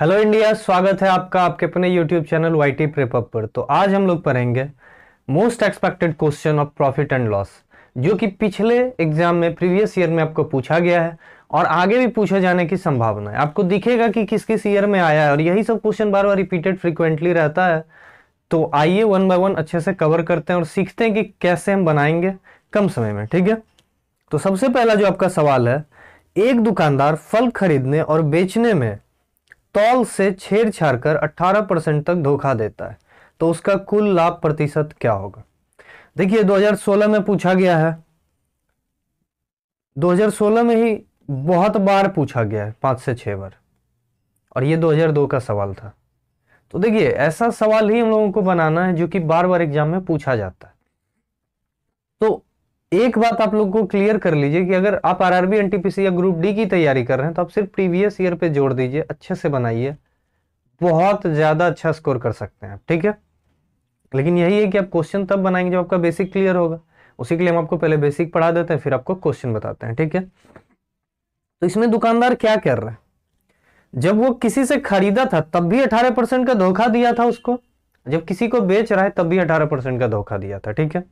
Hello India स्वागत है आपका आपके अपने YouTube channel Y T prep up पर तो आज हम लोग पढ़ेंगे most expected question of profit and loss जो कि पिछले एग्जाम में प्रीवियस ईयर में आपको पूछा गया है और आगे भी पूछे जाने की संभावना है आपको दिखेगा कि किस किस ईयर में आया है और यही सब क्वेश्चन बार बार रिपीटेड फ्रिक्वेंटली रहता है तो आइए वन बाय वन अच्छे से कवर करते हैं और सीखते हैं कि कैसे हम बनाएंगे कम समय में ठीक है तो सबसे पहला जो आपका सवाल है एक दुकानदार फल खरीदने और बेचने में तौल से छेड़छाड़ कर 18 परसेंट तक धोखा देता है तो उसका कुल लाभ प्रतिशत क्या होगा देखिए 2016 में पूछा गया है 2016 में ही बहुत बार पूछा गया है पांच से छह बार और ये 2002 का सवाल था तो देखिए ऐसा सवाल ही हम लोगों को बनाना है जो कि बार बार एग्जाम में पूछा जाता है एक बात आप लोग को क्लियर कर लीजिए कि अगर आप आरआरबी एनटीपीसी या ग्रुप डी की तैयारी कर रहे हैं तो आप सिर्फ प्रीवियस ईयर पे जोड़ दीजिए अच्छे से बनाइए बहुत ज़्यादा अच्छा स्कोर कर सकते हैं ठीक है लेकिन यही है कि आप क्वेश्चन तब बनाएंगे जब आपका बेसिक क्लियर होगा उसी के लिए हम आपको पहले बेसिक पढ़ा देते हैं फिर आपको क्वेश्चन बताते हैं ठीक है तो इसमें दुकानदार क्या कर रहे हैं जब वो किसी से खरीदा था तब भी अठारह परसेंट का धोखा दिया था उसको जब किसी को बेच रहा है तब भी अठारह परसेंट का धोखा दिया था ठीक है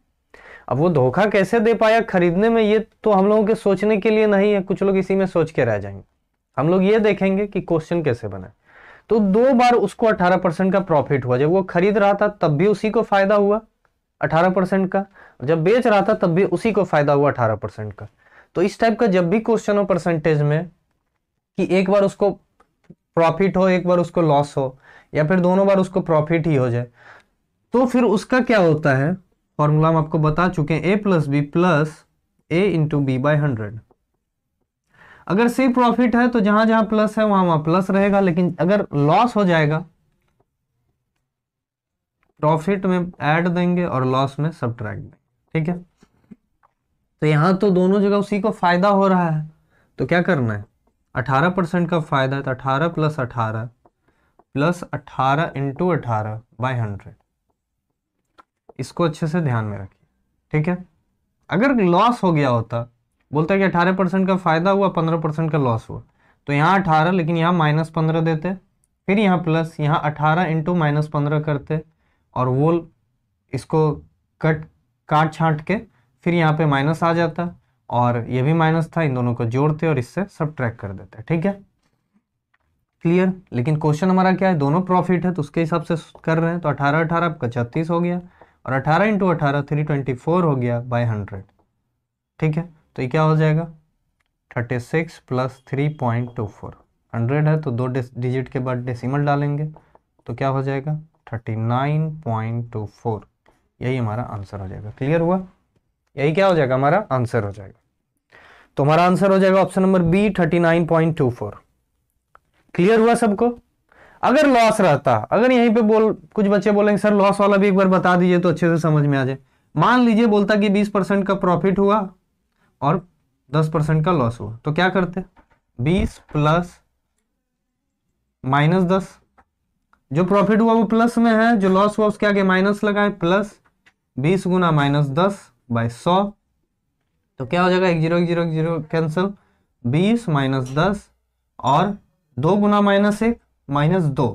अब वो धोखा कैसे दे पाया खरीदने में ये तो हम लोगों के सोचने के लिए नहीं है कुछ लोग इसी में सोच के रह जाएंगे हम लोग ये देखेंगे कि क्वेश्चन कैसे बना तो दो बार उसको 18 परसेंट का प्रॉफिट हुआ जब वो खरीद रहा था तब भी उसी को फायदा हुआ 18 परसेंट का जब बेच रहा था तब भी उसी को फायदा हुआ 18 परसेंट का तो इस टाइप का जब भी क्वेश्चन हो परसेंटेज में कि एक बार उसको प्रॉफिट हो एक बार उसको लॉस हो या फिर दोनों बार उसको प्रॉफिट ही हो जाए तो फिर उसका क्या होता है फॉर्मूला हम आपको बता चुके हैं A plus B plus A into B by hundred अगर सी प्रॉफिट है तो जहां जहां प्लस है वहां वहां प्लस रहेगा लेकिन अगर लॉस हो जाएगा प्रॉफिट में ऐड देंगे और लॉस में सब देंगे ठीक है तो यहां तो दोनों जगह उसी को फायदा हो रहा है तो क्या करना है अठारह परसेंट का फायदा है तो अठारह प्लस अठारह प्लस अठारह इंटू अठारह बाई हंड्रेड इसको अच्छे से ध्यान में रखिए ठीक है अगर लॉस हो गया होता बोलता है कि अठारह परसेंट का फ़ायदा हुआ पंद्रह परसेंट का लॉस हुआ तो यहाँ अठारह लेकिन यहाँ माइनस पंद्रह देते फिर यहाँ प्लस यहाँ अठारह इंटू माइनस पंद्रह करते और वो इसको कट काट छांट के फिर यहाँ पे माइनस आ जाता और ये भी माइनस था इन दोनों को जोड़ते और इससे सब ट्रैक कर देते ठीक है क्लियर लेकिन क्वेश्चन हमारा क्या है दोनों प्रॉफिट है तो उसके हिसाब से कर रहे हैं तो अठारह अठारह आपका छत्तीस हो गया और 18 इंटू अठारह थ्री ट्वेंटी फोर हो गया बाय हंड्रेड ठीक है तो ये क्या हो जाएगा 36 six plus three point two four hundred है तो दो डिजिट के बाद डेसिमल डालेंगे तो क्या हो जाएगा 39.24 यही हमारा आंसर हो जाएगा क्लियर हुआ यही क्या हो जाएगा हमारा आंसर हो जाएगा तो हमारा आंसर हो जाएगा ऑप्शन नंबर बी 39.24 क्लियर हुआ सबको अगर लॉस रहता अगर यहीं पे बोल कुछ बच्चे बोलेंगे सर लॉस वाला भी एक बार बता दीजिए तो अच्छे से समझ में आ जाए मान लीजिए बोलता कि 20 परसेंट का प्रॉफिट हुआ और 10 परसेंट का लॉस हुआ तो क्या करते 20 प्लस माइनस दस जो प्रॉफिट हुआ वो प्लस में है जो लॉस हुआ उसके आगे माइनस लगाए प्लस बीस गुना माइनस दस बाई सौ तो क्या हो जाएगा एक जीरो एक जीरो एक जीरो कैंसिल बीस माइनस दस और दो गुना माइनस एक माइनस दो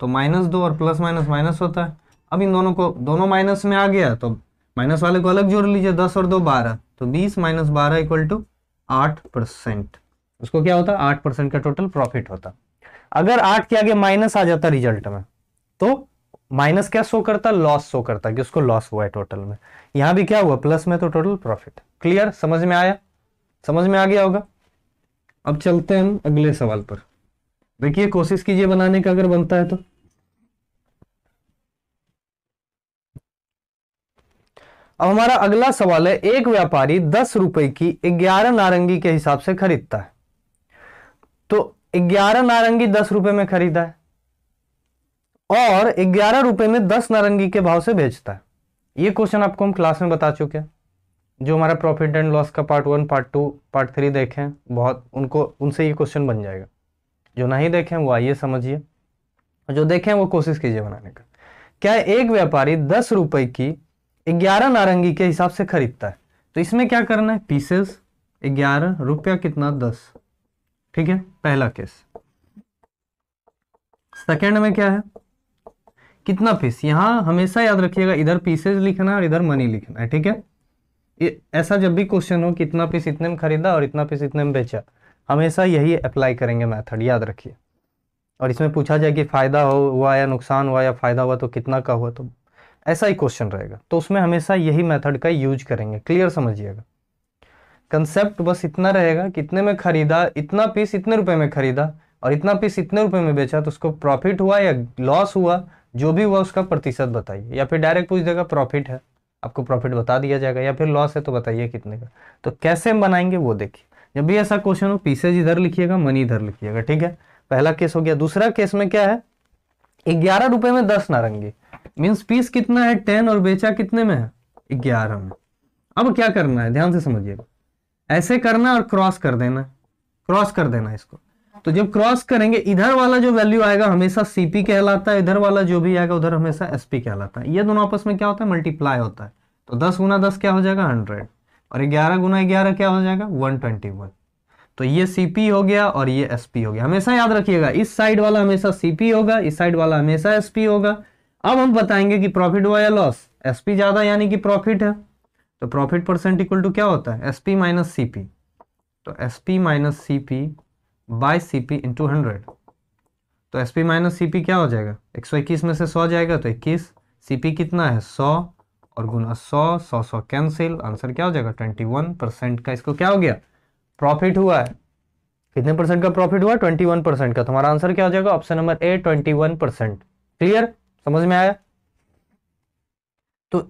तो माइनस दो और प्लस माइनस माइनस होता है अब इन दोनों को दोनों माइनस में आ गया तो माइनस वाले को अलग जोड़ लीजिए दस और दो बारह तो बीस माइनस बारह इक्वल टू आठ परसेंट उसको क्या होता आठ परसेंट का टोटल प्रॉफिट होता अगर आठ के आगे माइनस आ जाता रिजल्ट में तो माइनस क्या शो करता लॉस शो करता कि उसको लॉस हुआ है टोटल में यहां भी क्या हुआ प्लस में तो टोटल प्रॉफिट क्लियर समझ में आया समझ में आ गया होगा अब चलते हैं हम अगले सवाल पर देखिए कोशिश कीजिए बनाने का अगर बनता है तो अब हमारा अगला सवाल है एक व्यापारी दस रुपए की ग्यारह नारंगी के हिसाब से खरीदता है तो ग्यारह नारंगी दस रुपए में खरीदा है और ग्यारह रुपए में दस नारंगी के भाव से बेचता है ये क्वेश्चन आपको हम क्लास में बता चुके हैं जो हमारा प्रॉफिट एंड लॉस का part one part two part three देखें बहुत उनको उनसे ये क्वेश्चन बन जाएगा जो नहीं देखें वो आइए समझिए जो देखें वो कोशिश कीजिए बनाने का क्या एक व्यापारी दस रुपए की ग्यारह नारंगी के हिसाब से खरीदता है तो इसमें क्या करना है पीसेस ग्यारह रुपया कितना दस ठीक है पहला केस सेकेंड में क्या है कितना पीस यहां हमेशा याद रखिएगा इधर पीसेज लिखना और इधर मनी लिखना है ठीक है ऐसा जब भी क्वेश्चन हो कितना पीस इतने में खरीदा और इतना पीस इतने में बेचा हमेशा यही अप्लाई करेंगे मेथड याद रखिए और इसमें पूछा जाए कि फ़ायदा हो हुआ या नुकसान हुआ या फ़ायदा हुआ तो कितना का हुआ तो ऐसा ही क्वेश्चन रहेगा तो उसमें हमेशा यही मेथड का यूज करेंगे क्लियर समझिएगा कंसेप्ट बस इतना रहेगा कि इतने में खरीदा इतना पीस इतने रुपए में खरीदा और इतना पीस इतने रुपए में बेचा तो उसको प्रॉफिट हुआ या लॉस हुआ जो भी हुआ उसका प्रतिशत बताइए या फिर डायरेक्ट पूछ देगा प्रॉफिट है आपको प्रॉफिट बता दिया जाएगा या फिर लॉस है तो बताइए कितने का तो कैसे हम बनाएंगे वो देखिए जब भी ऐसा क्वेश्चन हो पीसेज इधर लिखिएगा मनी इधर लिखिएगा ठीक है पहला केस हो गया दूसरा केस में क्या है ग्यारह रुपए में दस नारंगी मीन्स पीस कितना है टेन और बेचा कितने में है ग्यारह में अब क्या करना है ध्यान से समझिएगा ऐसे करना और क्रॉस कर देना क्रॉस कर देना इसको तो जब क्रॉस करेंगे इधर वाला जो वैल्यू आएगा हमेशा सीपी कहलाता है इधर वाला जो भी आएगा उधर हमेशा एसपी कहलाता है ये दोनों आपस में क्या होता है मल्टीप्लाई होता है तो दस गुना दस क्या हो जाएगा हंड्रेड और ग्यारह गुना ग्यारह क्या हो जाएगा वन ट्वेंटी वन तो ये सीपी हो गया और ये एसपी हो गया हमेशा याद रखिएगा इस साइड वाला हमेशा सीपी होगा इस साइड वाला हमेशा एसपी होगा अब हम बताएंगे कि प्रॉफिट हुआ या लॉस एसपी ज्यादा यानी कि प्रॉफिट है तो प्रॉफिट परसेंट इक्वल टू क्या होता है एसपी माइनस सीपी तो SP minus CP by CP into hundred तो एसपी माइनस सीपी क्या हो जाएगा 121 में से सौ जाएगा तो इक्कीस सीपी कितना है सौ और गुना सौ सौ सौ कैंसिल आंसर क्या हो जाएगा ट्वेंटी वन परसेंट का इसको क्या हो गया प्रॉफिट हुआ है कितने परसेंट का प्रॉफिट हुआ ट्वेंटी वन परसेंट का तुम्हारा आंसर क्या हो जाएगा option number A twenty one percent clear समझ में आया तो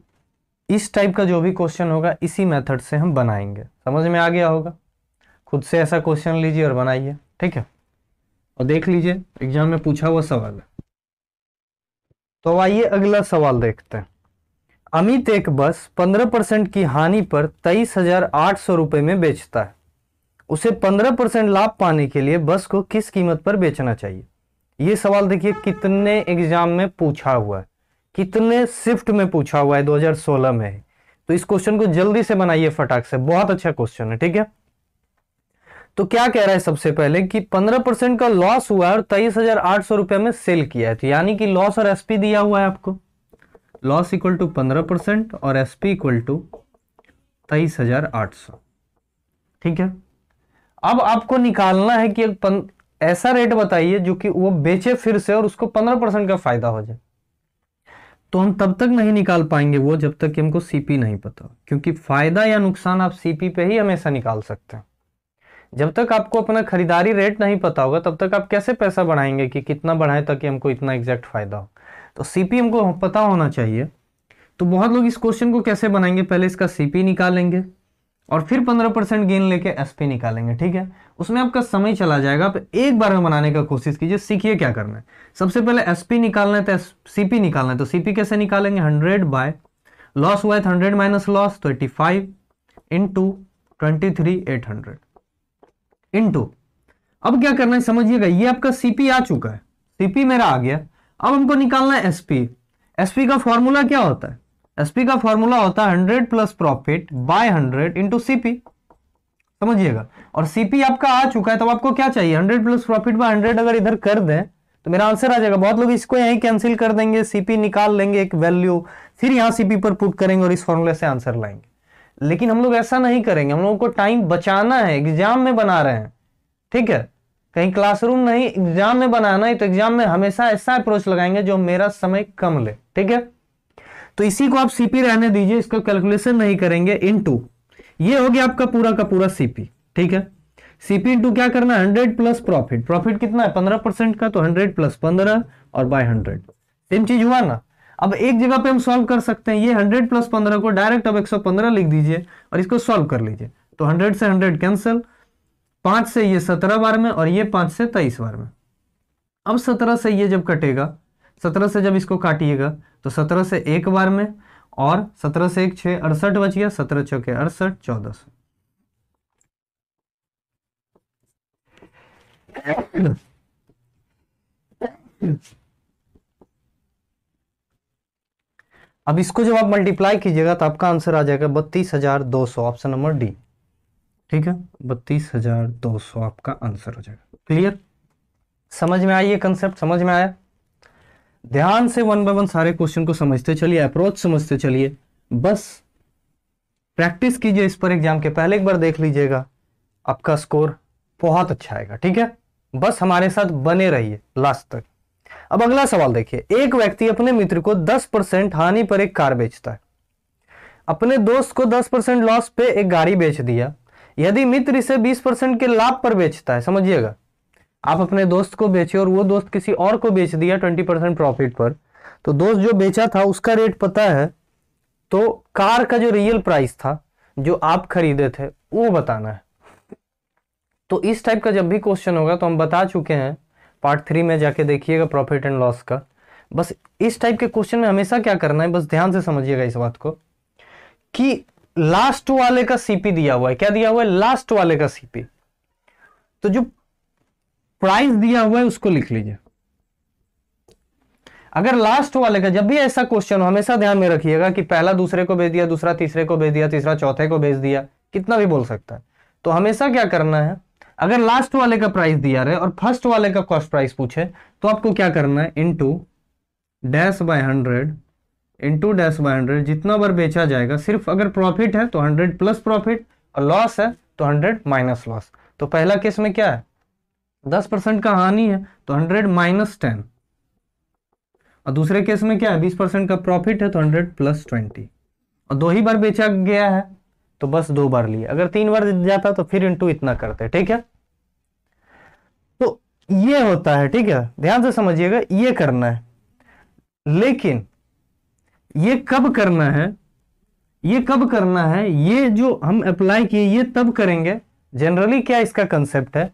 इस टाइप का जो भी क्वेश्चन होगा इसी मेथड से हम बनाएंगे समझ में आ गया होगा खुद से ऐसा क्वेश्चन लीजिए और बनाइए ठीक है और देख लीजिए एग्जाम में पूछा हुआ सवाल है तो आइए अगला सवाल देखते हैं अमित एक बस 15 परसेंट की हानि पर तेईस हजार आठ सौ रुपए में बेचता है उसे 15 परसेंट लाभ पाने के लिए बस को किस कीमत पर बेचना चाहिए ये सवाल देखिए कितने एग्जाम में पूछा हुआ है कितने शिफ्ट में पूछा हुआ है 2016 में तो इस क्वेश्चन को जल्दी से बनाइए फटाक से बहुत अच्छा क्वेश्चन है ठीक है तो क्या कह रहा है सबसे पहले कि 15 परसेंट का लॉस हुआ है और तेईस हजार आठ सौ रुपए में सेल किया है तो यानी कि लॉस और एसपी दिया हुआ है आपको लॉस इक्वल टू पंद्रह परसेंट और एस पी इक्वल टू तेईस हजार आठ सौ ठीक है अब आपको निकालना है कि एक ऐसा रेट बताइए जो कि वो बेचे फिर से और उसको पंद्रह परसेंट का फायदा हो जाए तो हम तब तक नहीं निकाल पाएंगे वो जब तक कि हमको सीपी नहीं पता क्योंकि फायदा या नुकसान आप सीपी पे ही हमेशा निकाल सकते हैं जब तक आपको अपना खरीदारी रेट नहीं पता होगा तब तक आप कैसे पैसा बढ़ाएंगे कि कितना बढ़ाएं ताकि हमको इतना एग्जैक्ट फायदा हो तो सीपीएम को पता होना चाहिए तो बहुत लोग इस क्वेश्चन को कैसे बनाएंगे पहले इसका सीपी निकालेंगे और फिर 15 परसेंट गेन लेके एसपी निकालेंगे ठीक है उसमें आपका समय चला जाएगा आप एक बार में बनाने का कोशिश कीजिए सीखिए क्या करना है सबसे पहले एसपी निकालना है तो सीपी निकालना है तो सीपी कैसे निकालेंगे 100 बाय लॉस हुआ है हंड्रेड माइनस लॉस तो eighty five into twenty three eight hundred into अब क्या करना है समझिएगा ये आपका सीपी आ चुका है सीपी मेरा आ गया अब हमको निकालना है एसपी एसपी का फॉर्मूला क्या होता है एसपी का फॉर्मूला होता है hundred plus profit by hundred into CP समझिएगा और सीपी आपका आ चुका है तो आपको क्या चाहिए hundred plus profit by hundred अगर इधर कर दें तो मेरा आंसर आ जाएगा बहुत लोग इसको यही कैंसिल कर देंगे सीपी निकाल लेंगे एक वैल्यू फिर यहाँ सीपी पर पुट करेंगे और इस फॉर्मूले से आंसर लाएंगे लेकिन हम लोग ऐसा नहीं करेंगे हम लोगों को टाइम बचाना है एग्जाम में बना रहे हैं ठीक है कहीं क्लासरूम नहीं एग्जाम में बनाना है तो एग्जाम में हमेशा ऐसा अप्रोच लगाएंगे जो मेरा समय कम ले ठीक है तो इसी को आप सीपी रहने दीजिए इसको कैलकुलेशन नहीं करेंगे इन टू ये हो गया आपका पूरा का पूरा सीपी ठीक है सीपी इंटू क्या करना है हंड्रेड प्लस प्रॉफिट प्रॉफिट कितना है पंद्रह परसेंट का तो हंड्रेड प्लस पंद्रह और बाय हंड्रेड सेम चीज हुआ ना अब एक जगह पे हम सॉल्व कर सकते हैं ये हंड्रेड प्लस पंद्रह को डायरेक्ट अब एक सौ पंद्रह लिख दीजिए और इसको सॉल्व कर लीजिए तो हंड्रेड से हंड्रेड कैंसिल पांच से ये सत्रह बार में और ये पांच से तेईस बार में अब सत्रह से ये जब कटेगा सत्रह से जब इसको काटिएगा तो सत्रह से एक बार में और सत्रह से एक छः अड़सठ बच गया सत्रह के अड़सठ चौदह सौ अब इसको जब आप मल्टीप्लाई कीजिएगा तो आपका आंसर आ जाएगा बत्तीस हजार दो सौ ऑप्शन नंबर डी ठीक है बत्तीस हजार दो सौ आपका आंसर हो जाएगा क्लियर समझ में आई ये कंसेप्ट समझ में आया ध्यान से वन बाय वन सारे क्वेश्चन को समझते चलिए अप्रोच समझते चलिए बस प्रैक्टिस कीजिए इस पर एग्जाम के पहले एक बार देख लीजिएगा आपका स्कोर बहुत अच्छा आएगा ठीक है बस हमारे साथ बने रहिए लास्ट तक अब अगला सवाल देखिए एक व्यक्ति अपने मित्र को 10 परसेंट हानि पर एक कार बेचता है अपने दोस्त को 10 परसेंट लॉस पे एक गाड़ी बेच दिया यदि मित्र इसे 20 परसेंट के लाभ पर बेचता है समझिएगा आप अपने दोस्त को बेचे और वो दोस्त किसी और को बेच दिया 20 परसेंट प्रॉफिट पर तो दोस्त जो बेचा था उसका रेट पता है तो कार का जो रियल प्राइस था जो आप खरीदे थे वो बताना है तो इस टाइप का जब भी क्वेश्चन होगा तो हम बता चुके हैं पार्ट थ्री में जाके देखिएगा प्रॉफिट एंड लॉस का बस इस टाइप के क्वेश्चन में हमेशा क्या करना है बस ध्यान से समझिएगा इस बात को कि लास्ट वाले का सीपी दिया हुआ है क्या दिया हुआ है लास्ट वाले का सीपी तो जो प्राइस दिया हुआ है उसको लिख लीजिए अगर लास्ट वाले का जब भी ऐसा क्वेश्चन हो हमेशा ध्यान में रखिएगा कि पहला दूसरे को भेज दिया दूसरा तीसरे को भेज दिया तीसरा चौथे को भेज दिया कितना भी बोल सकता है तो हमेशा क्या करना है अगर लास्ट वाले का प्राइस दिया रहे और फर्स्ट वाले का कॉस्ट प्राइस पूछे तो आपको क्या करना है into dash by hundred into dash by hundred जितना बार बेचा जाएगा सिर्फ अगर प्रॉफिट है तो हंड्रेड प्लस प्रॉफिट और लॉस है तो हंड्रेड माइनस लॉस तो पहला केस में क्या है दस परसेंट का हानि है तो हंड्रेड माइनस टेन और दूसरे केस में क्या है बीस परसेंट का प्रॉफिट है तो हंड्रेड प्लस ट्वेंटी और दो ही बार बेचा गया है तो बस दो बार लिए अगर तीन बार जाता तो फिर इंटू इतना करते ठीक है तो ये होता है ठीक है ध्यान से समझिएगा ये करना है लेकिन ये कब करना है ये कब करना है ये जो हम अप्लाई किए ये तब करेंगे जनरली क्या इसका कंसेप्ट है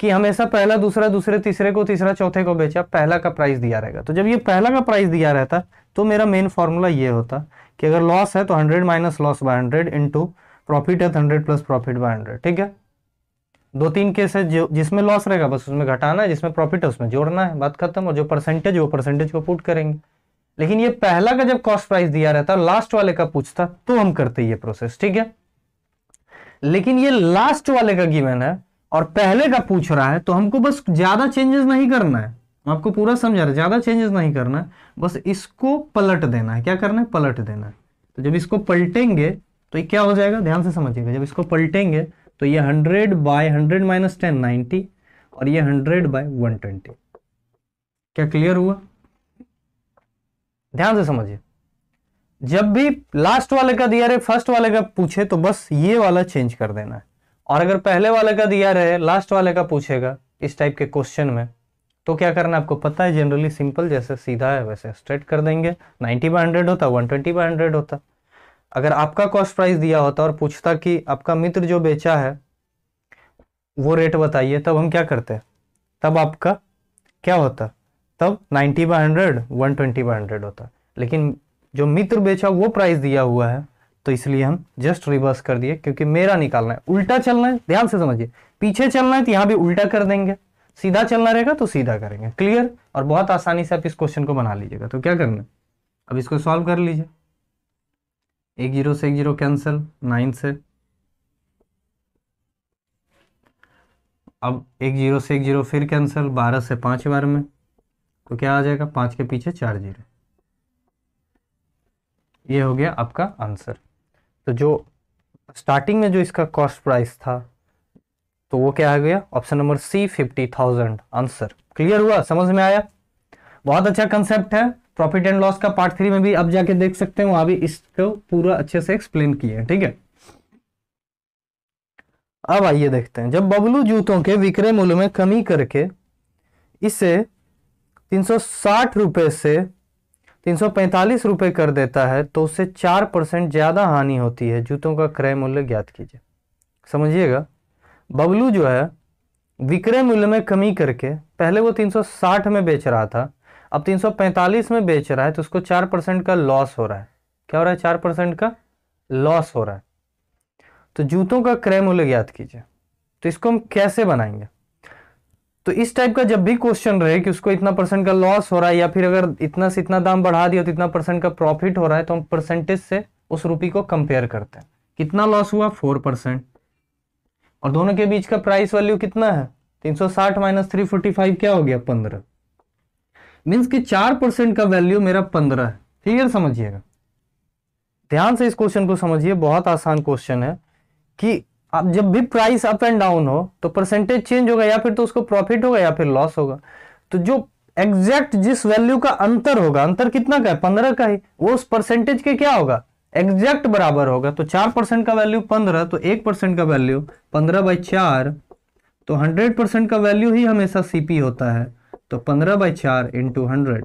कि हमेशा पहला दूसरा दूसरे तीसरे को तीसरा चौथे को बेचा पहला का प्राइस दिया रहेगा तो जब ये पहला का प्राइस दिया रहता तो मेरा मेन फॉर्मूला ये होता कि अगर लॉस है तो hundred minus loss by hundred into profit है hundred plus profit by hundred ठीक है दो तीन केस है जो जिसमें लॉस रहेगा बस उसमें घटाना है जिसमें प्रॉफिट है उसमें जोड़ना है बात खत्म और जो परसेंटेज वो परसेंटेज को पुट करेंगे लेकिन ये पहला का जब कॉस्ट प्राइस दिया रहता लास्ट वाले का पूछता तो हम करते ये प्रोसेस ठीक है लेकिन ये लास्ट वाले का गिवन है और पहले का पूछ रहा है तो हमको बस ज्यादा चेंजेस नहीं करना है आपको पूरा समझा रहा है ज्यादा चेंजेस नहीं करना है बस इसको पलट देना है क्या करना है पलट देना है तो जब इसको पलटेंगे तो ये क्या हो जाएगा ध्यान से समझिएगा जब इसको पलटेंगे तो ये hundred by hundred minus ten ninety और ये हंड्रेड बाय वन ट्वेंटी क्या क्लियर हुआ ध्यान से समझिए जब भी लास्ट वाले का दिया रहे फर्स्ट वाले का पूछे तो बस ये वाला चेंज कर देना है और अगर पहले वाले का दिया रहे लास्ट वाले का पूछेगा इस टाइप के क्वेश्चन में तो क्या करना आपको पता है जनरली सिंपल जैसे सीधा है वैसे स्ट्रेट कर देंगे 90 बाय हंड्रेड होता 120 बाय हंड्रेड होता अगर आपका कॉस्ट प्राइस दिया होता और पूछता कि आपका मित्र जो बेचा है वो रेट बताइए तब हम क्या करते हैं तब आपका क्या होता तब 90 बाय 100 120 बाय 100 होता है लेकिन जो मित्र बेचा वो प्राइस दिया हुआ है तो इसलिए हम जस्ट रिवर्स कर दिए क्योंकि मेरा निकालना है उल्टा चलना है ध्यान से समझिए पीछे चलना है तो यहाँ भी उल्टा कर देंगे सीधा चलना रहेगा तो सीधा करेंगे क्लियर और बहुत आसानी से आप इस क्वेश्चन को बना लीजिएगा तो क्या करना है अब इसको सॉल्व कर लीजिए एक जीरो से एक जीरो कैंसिल नाइन से अब एक जीरो से एक जीरो फिर कैंसिल बारह से पांच बार में तो क्या आ जाएगा पांच के पीछे चार जीरो ये हो गया आपका आंसर तो जो स्टार्टिंग में जो इसका कॉस्ट प्राइस था तो वो क्या आ गया option number C fifty thousand answer clear हुआ समझ में आया बहुत अच्छा कंसेप्ट है प्रॉफिट एंड लॉस का पार्ट थ्री में भी आप जाके देख सकते हैं वहां भी इसको पूरा अच्छे से एक्सप्लेन किया है ठीक है अब आइए देखते हैं जब बबलू जूतों के विक्रय मूल्य में कमी करके इसे तीन सौ से तीन सौ रुपए कर देता है तो उससे चार परसेंट ज़्यादा हानि होती है जूतों का क्रय मूल्य ज्ञात कीजिए समझिएगा बबलू जो है विक्रय मूल्य में कमी करके पहले वो 360 में बेच रहा था अब 345 में बेच रहा है तो उसको चार परसेंट का लॉस हो रहा है क्या हो रहा है चार परसेंट का लॉस हो रहा है तो जूतों का क्रय मूल्य ज्ञात कीजिए तो इसको हम कैसे बनाएंगे तो इस टाइप का जब भी क्वेश्चन रहे कि उसको इतना परसेंट का लॉस हो रहा है या फिर अगर इतना से इतना दाम बढ़ा दिया तो इतना परसेंट का प्रॉफिट हो रहा है तो हम परसेंटेज से उस रूपी को कंपेयर करते हैं कितना लॉस हुआ फोर परसेंट और दोनों के बीच का प्राइस वैल्यू कितना है तीन सौ साठ माइनस थ्री फोर्टी फाइव क्या हो गया पंद्रह मीन्स की चार परसेंट का वैल्यू मेरा पंद्रह है क्लियर समझिएगा ध्यान से इस क्वेश्चन को समझिए बहुत आसान क्वेश्चन है कि आप जब भी प्राइस अप एंड डाउन हो तो परसेंटेज चेंज होगा या फिर तो उसको प्रॉफिट होगा या फिर लॉस होगा तो जो एग्जैक्ट जिस वैल्यू का अंतर होगा अंतर कितना का है पंद्रह का ही वो उस परसेंटेज के क्या होगा एग्जैक्ट बराबर होगा तो चार परसेंट का वैल्यू पंद्रह तो एक परसेंट का वैल्यू पंद्रह बाई चार तो हंड्रेड परसेंट का वैल्यू ही हमेशा सीपी होता है तो पंद्रह बाई चार इंटू हंड्रेड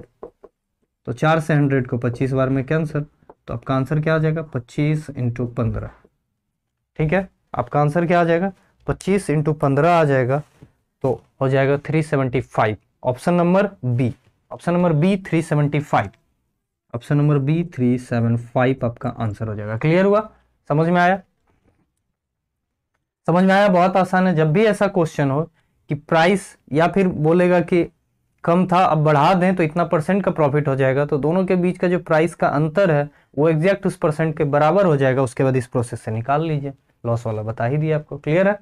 तो चार से हंड्रेड को पच्चीस बार में कैंसर तो आपका आंसर क्या आ जाएगा पच्चीस इंटू पंद्रह ठीक है आपका आंसर क्या आ जाएगा पच्चीस इंटू पंद्रह आ जाएगा तो हो जाएगा three seventy five option number B option number B three seventy five option number B three seven five आपका आंसर हो जाएगा क्लियर हुआ समझ में आया समझ में आया बहुत आसान है जब भी ऐसा क्वेश्चन हो कि प्राइस या फिर बोलेगा कि कम था अब बढ़ा दें तो इतना परसेंट का प्रॉफिट हो जाएगा तो दोनों के बीच का जो प्राइस का अंतर है वो एग्जैक्ट उस परसेंट के बराबर हो जाएगा उसके बाद इस प्रोसेस से निकाल लीजिए लॉस वाला बता ही दिया आपको क्लियर है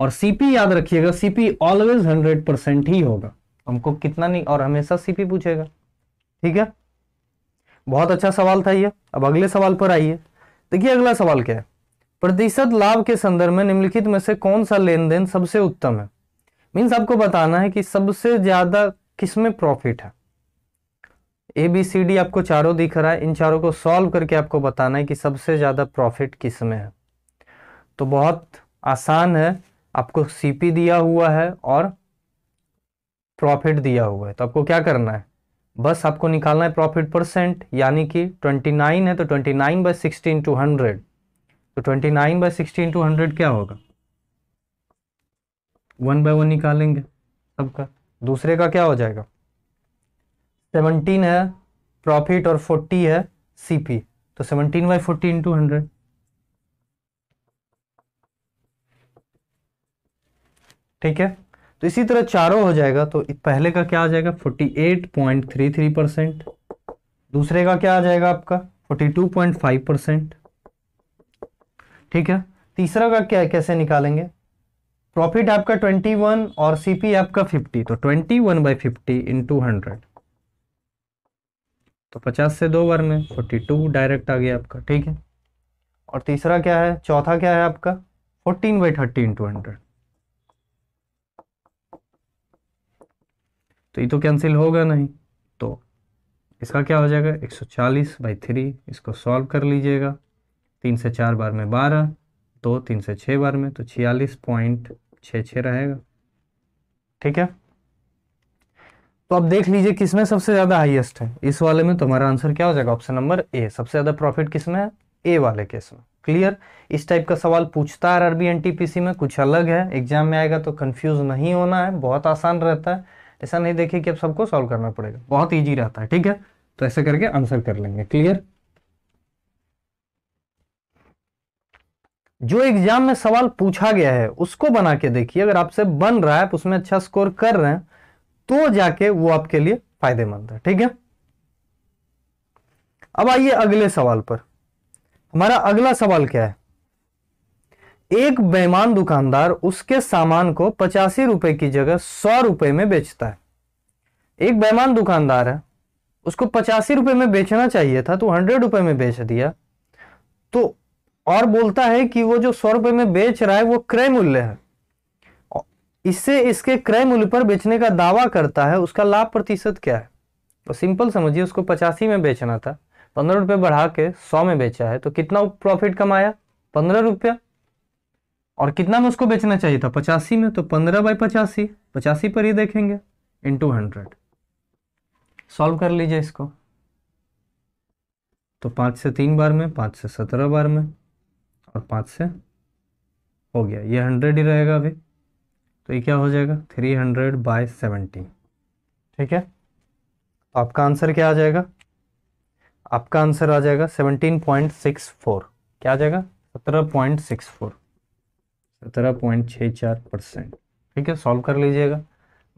और सीपी याद रखिएगा सीपी ऑलवेज हंड्रेड परसेंट ही होगा हमको कितना नहीं और हमेशा सीपी पूछेगा ठीक है बहुत अच्छा सवाल था ये अब अगले सवाल पर आइए देखिए अगला सवाल क्या है प्रतिशत लाभ के संदर्भ में निम्नलिखित में से कौन सा लेन देन सबसे उत्तम है मीन्स आपको बताना है कि सबसे ज्यादा किसमें प्रॉफिट है ए बी सी डी आपको चारों दिख रहा है इन चारों को सॉल्व करके आपको बताना है कि सबसे ज्यादा प्रॉफिट किसमें है तो बहुत आसान है आपको सीपी दिया हुआ है और प्रॉफिट दिया हुआ है तो आपको क्या करना है बस आपको निकालना है प्रॉफिट परसेंट यानी कि 29 है तो 29 nine by sixteen two hundred तो 29 nine by sixteen two hundred क्या होगा वन बाय वन निकालेंगे सबका दूसरे का क्या हो जाएगा 17 है प्रॉफिट और 40 है सीपी तो 17 बाई फोर्टी टू हंड्रेड ठीक है तो इसी तरह चारों हो जाएगा तो पहले का क्या आ जाएगा 48.33 परसेंट दूसरे का क्या आ जाएगा आपका 42.5 परसेंट ठीक है तीसरा का क्या कैसे निकालेंगे प्रॉफिट आपका 21 और सीपी आपका 50 तो 21 one by fifty two hundred तो 50 से दो बार में 42 डायरेक्ट आ गया आपका ठीक है और तीसरा क्या है चौथा क्या है आपका 14 बाई थर्टी इंटू हंड्रेड तो ये तो कैंसिल होगा नहीं तो इसका क्या हो जाएगा 140 बाई थ्री इसको सॉल्व कर लीजिएगा तीन से चार बार में बारह दो तीन से छः बार में तो छियालीस पॉइंट छः छः रहेगा ठीक है तो अब देख लीजिए किसमें सबसे ज़्यादा हाईएस्ट है इस वाले में तो हमारा आंसर क्या हो जाएगा ऑप्शन नंबर ए सबसे ज़्यादा प्रॉफिट किसमें है ए वाले केस में क्लियर इस टाइप का सवाल पूछता है आरआरबी एनटीपीसी में कुछ अलग है एग्जाम में आएगा तो कंफ्यूज नहीं होना है बहुत आसान रहता है ऐसा नहीं देखे कि अब सबको सॉल्व करना पड़ेगा बहुत ईजी रहता है ठीक है तो ऐसे करके आंसर कर लेंगे क्लियर जो एग्जाम में सवाल पूछा गया है उसको बना के देखिए अगर आपसे बन रहा है आप उसमें अच्छा स्कोर कर रहे हैं तो जाके वो आपके लिए फायदेमंद है ठीक है अब आइए अगले सवाल पर हमारा अगला सवाल क्या है एक बेईमान दुकानदार उसके सामान को पचासी रुपए की जगह सौ रुपए में बेचता है एक बेईमान दुकानदार है उसको पचासी रुपए में बेचना चाहिए था तो हंड्रेड रुपए में बेच दिया तो और बोलता है कि वो जो सौ रुपए में बेच रहा है वो क्रय मूल्य है इससे इसके क्रय मूल्य पर बेचने का दावा करता है उसका लाभ प्रतिशत क्या है तो सिंपल समझिए उसको पचासी में बेचना था पंद्रह रुपये बढ़ा के सौ में बेचा है तो कितना प्रॉफिट कमाया पंद्रह रुपया और कितना में उसको बेचना चाहिए था पचासी में तो पंद्रह बाई पचासी पचासी पर ही देखेंगे इन टू हंड्रेड सॉल्व कर लीजिए इसको तो पाँच से तीन बार में पाँच से सत्रह बार में और पाँच से हो गया ये हंड्रेड ही रहेगा अभी तो ये क्या हो जाएगा थ्री हंड्रेड बाई सेवेंटीन ठीक है तो आपका आंसर क्या आ जाएगा आपका आंसर आ जाएगा सेवनटीन पॉइंट सिक्स फोर क्या आ जाएगा सत्रह पॉइंट सिक्स फोर सत्रह पॉइंट छः चार परसेंट ठीक है सॉल्व कर लीजिएगा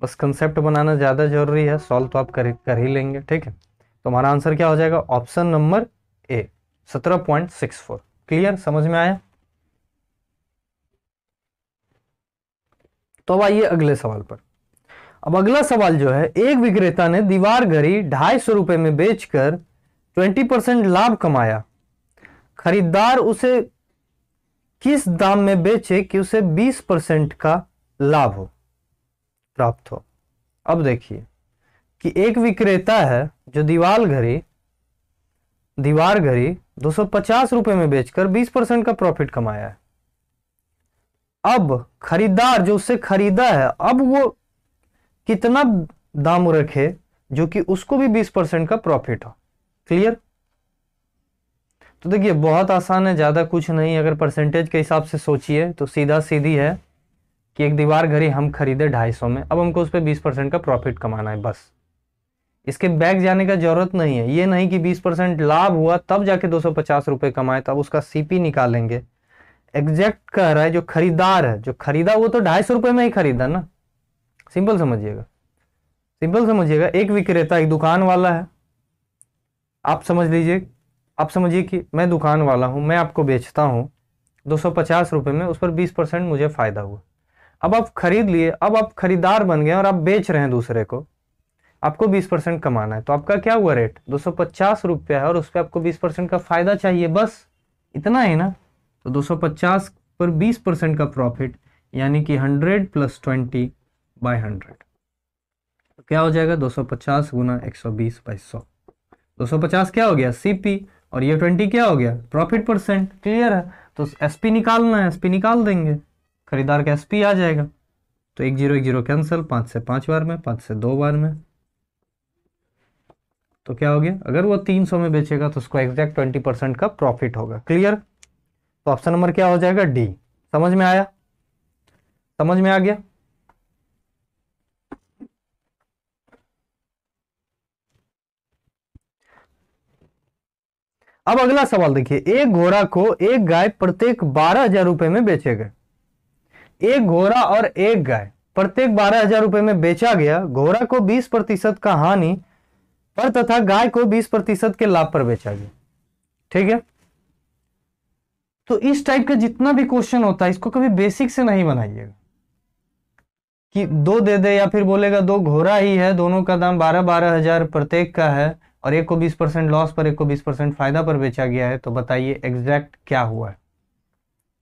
बस कंसेप्ट बनाना ज़्यादा जरूरी है सॉल्व तो आप कर कर ही लेंगे ठीक है तो हमारा आंसर क्या हो जाएगा ऑप्शन नंबर ए सत्रह पॉइंट सिक्स फोर क्लियर समझ में आया तो अब आइए अगले सवाल पर अब अगला सवाल जो है एक विक्रेता ने दीवार घड़ी ढाई सौ रुपए में बेचकर ट्वेंटी परसेंट लाभ कमाया खरीदार उसे किस दाम में बेचे कि उसे 20 परसेंट का लाभ हो प्राप्त हो अब देखिए कि एक विक्रेता है जो दीवार घड़ी दीवार घड़ी 250 रुपए में बेचकर 20 परसेंट का प्रॉफिट कमाया है अब खरीदार जो उससे खरीदा है अब वो कितना दाम रखे जो कि उसको भी 20 परसेंट का प्रॉफिट हो क्लियर तो देखिए बहुत आसान है ज़्यादा कुछ नहीं अगर परसेंटेज के हिसाब से सोचिए तो सीधा सीधी है कि एक दीवार घड़ी हम खरीदे ढाई सौ में अब हमको उस पर बीस परसेंट का प्रॉफिट कमाना है बस इसके बैक जाने का जरूरत नहीं है ये नहीं कि बीस परसेंट लाभ हुआ तब जाके दो सौ पचास रुपये कमाए तब उसका सीपी निकालेंगे एग्जैक्ट कह रहा है जो खरीदार है जो खरीदा वो तो ढाई सौ रुपये में ही खरीदा ना सिंपल समझिएगा सिंपल समझिएगा एक विक्रेता एक दुकान वाला है आप समझ लीजिए आप समझिए कि मैं दुकान वाला हूँ मैं आपको बेचता हूँ दो सौ में उस पर बीस परसेंट मुझे फ़ायदा हुआ अब आप खरीद लिए अब आप खरीदार बन गए और आप बेच रहे हैं दूसरे को आपको 20 परसेंट कमाना है तो आपका क्या हुआ रेट दो सौ रुपया है और उस पर आपको 20 परसेंट का फ़ायदा चाहिए बस इतना है ना तो 250 पर 20 परसेंट का प्रॉफिट यानी कि 100 प्लस ट्वेंटी बाई हंड्रेड क्या हो जाएगा 250 सौ पचास गुना एक सौ बीस सौ दो क्या हो गया सी पी और ये ट्वेंटी क्या हो गया प्रॉफिट परसेंट क्लियर है तो एस पी निकालना है एस पी निकाल देंगे खरीदार का एस पी आ जाएगा तो एक जीरो एक जीरो कैंसिल पाँच से पाँच बार में पाँच से दो बार में तो क्या हो गया अगर वो तीन सौ में बेचेगा तो उसको एग्जैक्ट ट्वेंटी परसेंट का प्रॉफिट होगा क्लियर तो ऑप्शन नंबर क्या हो जाएगा डी समझ में आया समझ में आ गया अब अगला सवाल देखिए एक घोड़ा को एक गाय प्रत्येक बारह हजार रुपए में बेचे गए एक घोड़ा और एक गाय प्रत्येक बारह हजार रुपए में बेचा गया घोड़ा को बीस प्रतिशत का हानि पर तथा गाय को बीस प्रतिशत के लाभ पर बेचा गया ठीक है तो इस टाइप का जितना भी क्वेश्चन होता है इसको कभी बेसिक से नहीं बनाइएगा कि दो दे दे या फिर बोलेगा दो घोड़ा ही है दोनों का दाम बारह बारह हजार प्रत्येक का है और एक को बीस परसेंट लॉस पर एक को बीस परसेंट फायदा पर बेचा गया है तो बताइए एग्जैक्ट क्या हुआ है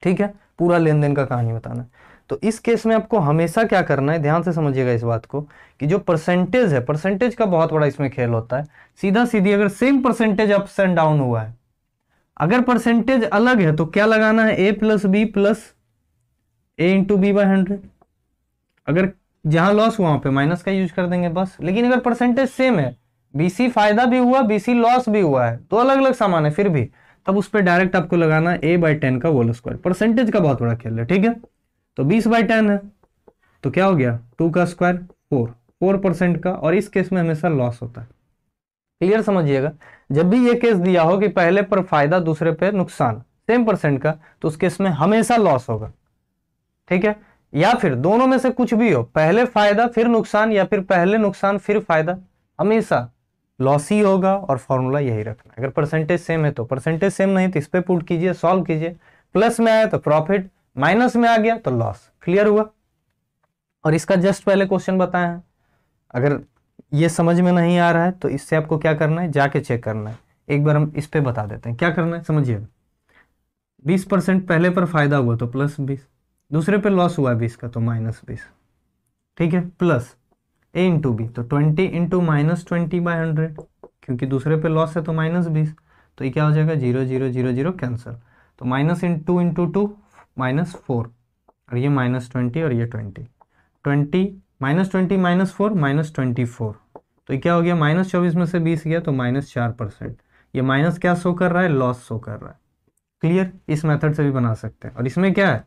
ठीक है पूरा लेन देन का कहानी बताना तो इस केस में आपको हमेशा क्या करना है ध्यान से समझिएगा इस बात को कि जो परसेंटेज है परसेंटेज का बहुत बड़ा इसमें खेल होता है सीधा सीधी अगर same percentage ups and down हुआ है अगर परसेंटेज अलग है तो क्या लगाना है A plus B plus A into B by hundred अगर जहां लॉस हुआ वहां पे माइनस का यूज कर देंगे बस लेकिन अगर परसेंटेज सेम है बीसी फायदा भी हुआ बीसी लॉस भी हुआ है दो तो अलग अलग सामान है फिर भी तब उस पर डायरेक्ट आपको लगाना ए बाई टेन का होल स्क्वायर परसेंटेज का बहुत बड़ा खेल है ठीक है तो बीस बाई टेन है तो क्या हो गया टू का स्क्वायर फोर फोर परसेंट का और इस केस में हमेशा लॉस होता है क्लियर समझिएगा जब भी ये केस दिया हो कि पहले पर फायदा दूसरे पर नुकसान सेम परसेंट का तो उस केस में हमेशा लॉस होगा ठीक है या फिर दोनों में से कुछ भी हो पहले फायदा फिर नुकसान या फिर पहले नुकसान फिर फायदा हमेशा लॉस ही होगा और फॉर्मूला यही रखना अगर परसेंटेज सेम है तो परसेंटेज सेम नहीं तो इस पर पुट कीजिए सॉल्व कीजिए प्लस में आया तो प्रॉफिट माइनस में आ गया तो लॉस क्लियर हुआ और इसका जस्ट पहले क्वेश्चन बताया है अगर ये समझ में नहीं आ रहा है तो इससे आपको क्या करना है जाके चेक करना है एक बार हम इस पर बता देते हैं क्या करना है समझिए बीस परसेंट पहले पर फायदा हुआ तो प्लस बीस दूसरे पे लॉस हुआ बीस का तो माइनस बीस ठीक है प्लस ए इंटू बी तो twenty into minus twenty by hundred क्योंकि दूसरे पे लॉस है तो माइनस बीस तो ये क्या हो जाएगा zero zero zero zero cancel तो माइनस इन two into two minus four और ये माइनस ट्वेंटी और ये twenty twenty minus twenty minus four minus twenty four तो ये क्या हो गया माइनस चौबीस में से बीस गया तो माइनस चार परसेंट ये माइनस क्या शो कर रहा है लॉस शो कर रहा है क्लियर इस मेथड से भी बना सकते हैं और इसमें क्या है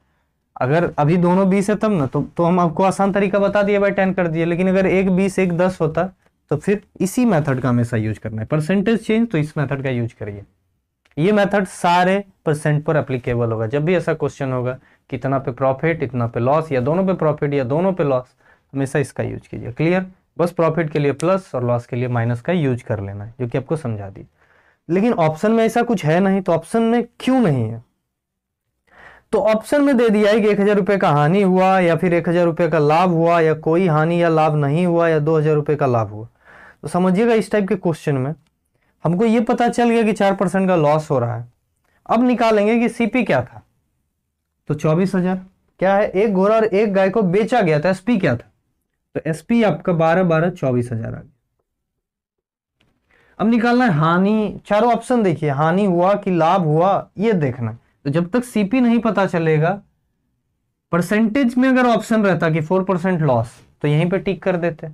अगर अभी दोनों बीस है तब ना तो तो हम आपको आसान तरीका बता दिए बाई टेन कर दिए लेकिन अगर एक बीस एक दस होता तो फिर इसी मेथड का हमेशा यूज करना है परसेंटेज चेंज तो इस मेथड का यूज करिए ये मेथड सारे परसेंट पर एप्लीकेबल होगा जब भी ऐसा क्वेश्चन होगा कि इतना पे प्रॉफिट इतना पे लॉस या दोनों पे प्रॉफिट या दोनों पे लॉस हमेशा इसका यूज कीजिए क्लियर बस प्रॉफिट के लिए प्लस और लॉस के लिए माइनस का यूज कर लेना है जो कि आपको समझा दी लेकिन ऑप्शन में ऐसा कुछ है नहीं तो ऑप्शन में क्यों नहीं है तो ऑप्शन में दे दिया है कि एक हजार रुपये का हानि हुआ या फिर एक हजार रुपये का लाभ हुआ या कोई हानि या लाभ नहीं हुआ या दो हजार रुपये का लाभ हुआ तो समझिएगा इस टाइप के क्वेश्चन में हमको ये पता चल गया कि चार परसेंट का लॉस हो रहा है अब निकालेंगे कि सीपी क्या था तो चौबीस हजार क्या है एक घोड़ा और एक गाय को बेचा गया था एसपी क्या था तो एसपी आपका बारह बारह चौबीस हजार आ गया अब निकालना है हानि चारों ऑप्शन देखिए हानि हुआ कि लाभ हुआ ये देखना है तो जब तक सीपी नहीं पता चलेगा परसेंटेज में अगर ऑप्शन रहता कि फोर परसेंट लॉस तो यहीं पे टिक कर देते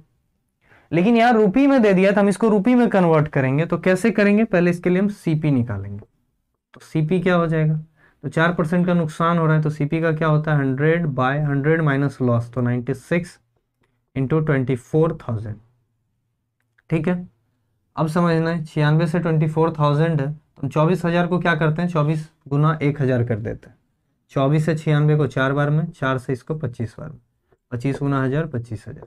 लेकिन यार रूपी में दे दिया तो हम इसको रूपी में कन्वर्ट करेंगे तो कैसे करेंगे पहले इसके लिए हम सीपी निकालेंगे तो सीपी क्या हो जाएगा तो चार परसेंट का नुकसान हो रहा है तो सीपी का क्या होता है hundred by hundred minus loss तो ninety six into twenty four thousand ठीक है अब समझना है छियानवे से ट्वेंटी फोर थाउजेंड है हम तो चौबीस हज़ार को क्या करते हैं चौबीस गुना एक हज़ार कर देते हैं चौबीस से छियानवे को चार बार में चार से इसको पच्चीस बार में पच्चीस गुना हज़ार पच्चीस हज़ार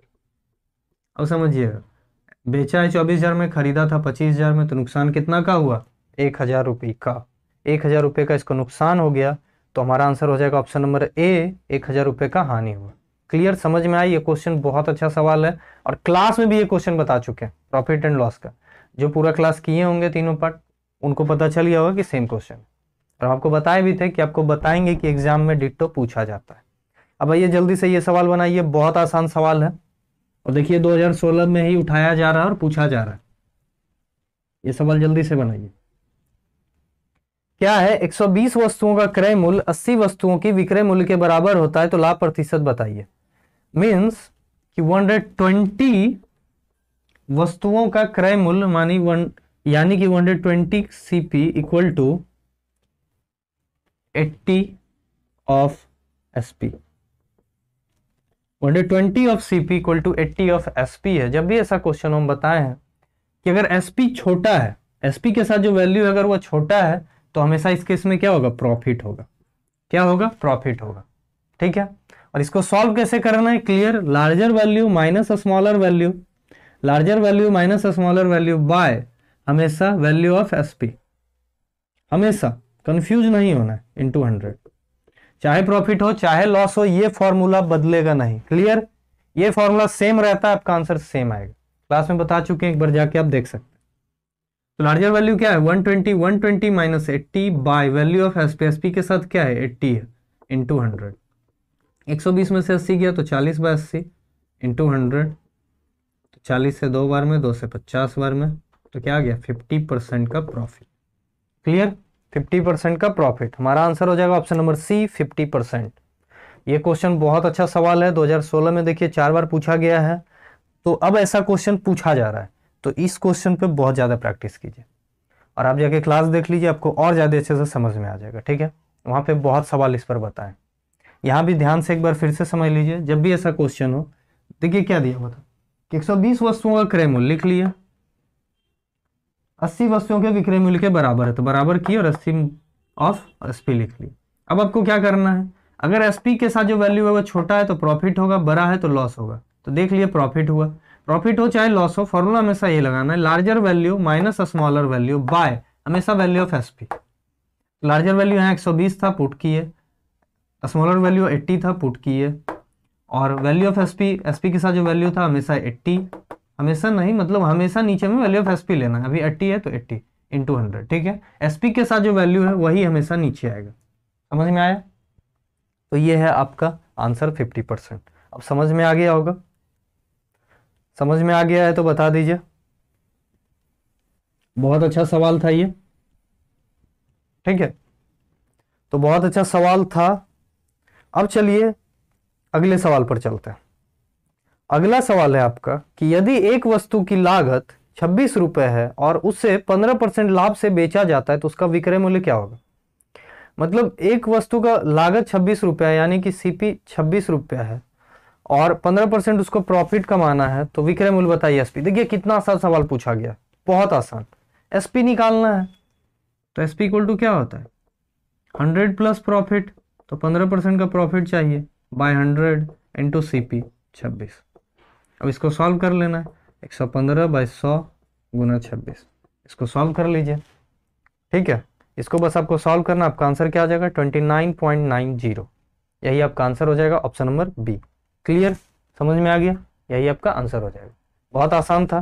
अब समझिएगा बेचा है चौबीस हज़ार में ख़रीदा था पच्चीस हज़ार में तो नुकसान कितना का हुआ एक हज़ार रुपये का एक हज़ार रुपये का इसको नुकसान हो गया तो हमारा आंसर हो जाएगा ऑप्शन नंबर ए एक हज़ार रुपये का हानि हुआ क्लियर समझ में आई ये क्वेश्चन बहुत अच्छा सवाल है और क्लास में भी ये क्वेश्चन बता चुके हैं प्रॉफिट एंड लॉस का जो पूरा क्लास किए होंगे तीनों पार्ट उनको पता चल गया होगा कि सेम क्वेश्चन और आपको बताए भी थे कि आपको बताएंगे कि एग्जाम में डिट्टो पूछा जाता है अब आइए जल्दी से ये सवाल बनाइए बहुत आसान सवाल है और देखिए 2016 में ही उठाया जा रहा है और पूछा जा रहा है ये सवाल जल्दी से बनाइए क्या है 120 वस्तुओं का क्रय मूल्य 80 वस्तुओं की विक्रय मूल्य के बराबर होता है तो लाभ प्रतिशत बताइए मीन्स की वन वस्तुओं का क्रय मूल्य मानी वन यानी कि 120 hundred equal to 80 of SP 120 of CP equal to 80 of SP है जब भी ऐसा क्वेश्चन हम बताए हैं कि अगर एसपी छोटा है एसपी के साथ जो वैल्यू है अगर वो छोटा है तो हमेशा इस केस में क्या होगा प्रॉफिट होगा क्या होगा प्रॉफिट होगा ठीक है और इसको सॉल्व कैसे करना है clear larger value minus smaller value larger value minus smaller value by हमेशा वैल्यू ऑफ एस पी हमेशा कंफ्यूज नहीं होना है इन टू हंड्रेड चाहे प्रॉफिट हो चाहे लॉस हो ये फॉर्मूला बदलेगा नहीं क्लियर ये फॉर्मूला सेम रहता है आपका आंसर सेम आएगा क्लास में बता चुके हैं एक बार जाके आप देख सकते हैं तो लार्जर वैल्यू क्या है 120 120 minus eighty by value of S P S P के साथ क्या है एट्टी है इन टू हंड्रेड एक सौ बीस में से अस्सी गया तो चालीस बाय अस्सी इन टू हंड्रेड तो चालीस से दो बार में दो से पचास बार में तो क्या आ गया फिफ्टी परसेंट का प्रॉफिट क्लियर फिफ्टी परसेंट का प्रॉफिट हमारा आंसर हो जाएगा option number C fifty percent ये क्वेश्चन बहुत अच्छा सवाल है 2016 में देखिए चार बार पूछा गया है तो अब ऐसा क्वेश्चन पूछा जा रहा है तो इस क्वेश्चन पे बहुत ज़्यादा प्रैक्टिस कीजिए और आप जाके क्लास देख लीजिए आपको और ज़्यादा अच्छे से समझ में आ जाएगा ठीक है वहां पर बहुत सवाल इस पर बताए यहाँ भी ध्यान से एक बार फिर से समझ लीजिए जब भी ऐसा क्वेश्चन हो देखिए क्या दिया बता एक वस्तुओं का क्रय मूल्य लिख लिया अस्सी वस्तुओं के विक्रय मूल्य के बराबर है तो बराबर की और अस्सी ऑफ एस पी लिख ली अब आपको क्या करना है अगर एस पी के साथ जो वैल्यू है वो छोटा है तो प्रॉफिट होगा बड़ा है तो लॉस होगा तो देख लिए प्रॉफिट हुआ प्रॉफिट हो चाहे लॉस हो फॉर्मूला हमेशा ये लगाना है larger value minus smaller value by हमेशा value of S P larger value यहाँ बीस था पुट की है स्मॉलर वैल्यू एट्टी था पुट की है और value of S P S P के साथ जो वैल्यू था हमेशा एट्टी हमेशा नहीं मतलब हमेशा नीचे में वैल्यू ऑफ एस लेना है अभी एट्टी है तो एट्टी इंटू हंड्रेड ठीक है एस के साथ जो वैल्यू है वही हमेशा नीचे आएगा समझ में आया तो ये है आपका आंसर फिफ्टी परसेंट अब समझ में आ गया होगा समझ में आ गया है तो बता दीजिए बहुत अच्छा सवाल था ये ठीक है तो बहुत अच्छा सवाल था अब चलिए अगले सवाल पर चलते हैं अगला सवाल है आपका कि यदि एक वस्तु की लागत छब्बीस रुपए है और उसे पंद्रह परसेंट लाभ से बेचा जाता है तो उसका विक्रय मूल्य क्या होगा मतलब एक वस्तु का लागत छब्बीस रुपया यानी कि सीपी छब्बीस रुपया है और पंद्रह परसेंट उसको प्रॉफिट कमाना है तो विक्रय मूल्य बताइए एसपी देखिए कितना आसान सवाल पूछा गया बहुत आसान एसपी निकालना है तो एस इक्वल टू क्या होता है हंड्रेड प्लस प्रॉफिट तो पंद्रह परसेंट का प्रॉफिट चाहिए by hundred into C P छब्बीस अब इसको सॉल्व कर लेना है एक सौ पंद्रह बाई सौ गुना छब्बीस इसको सॉल्व कर लीजिए ठीक है इसको बस आपको सॉल्व करना आपका आंसर क्या आ जाएगा twenty nine point nine zero यही आपका आंसर हो जाएगा ऑप्शन नंबर बी क्लियर समझ में आ गया यही आपका आंसर हो जाएगा बहुत आसान था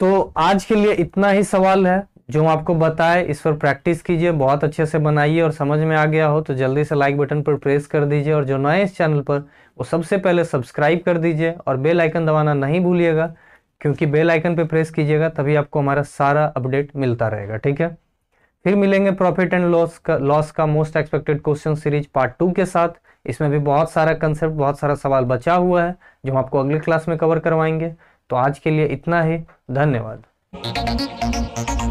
तो आज के लिए इतना ही सवाल है जो हम आपको बताए इस पर प्रैक्टिस कीजिए बहुत अच्छे से बनाइए और समझ में आ गया हो तो जल्दी से लाइक बटन पर प्रेस कर दीजिए और जो नए इस चैनल पर वो सबसे पहले सब्सक्राइब कर दीजिए और बेल आइकन दबाना नहीं भूलिएगा क्योंकि बेल आइकन पर प्रेस कीजिएगा तभी आपको हमारा सारा अपडेट मिलता रहेगा ठीक है फिर मिलेंगे प्रॉफिट एंड लॉस का लॉस का most expected question series part two के साथ इसमें भी बहुत सारा कंसेप्ट बहुत सारा सवाल बचा हुआ है जो हम आपको अगले क्लास में कवर करवाएंगे तो आज के लिए इतना ही धन्यवाद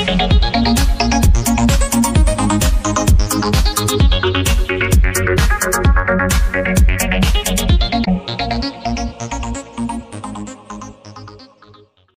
Thank you.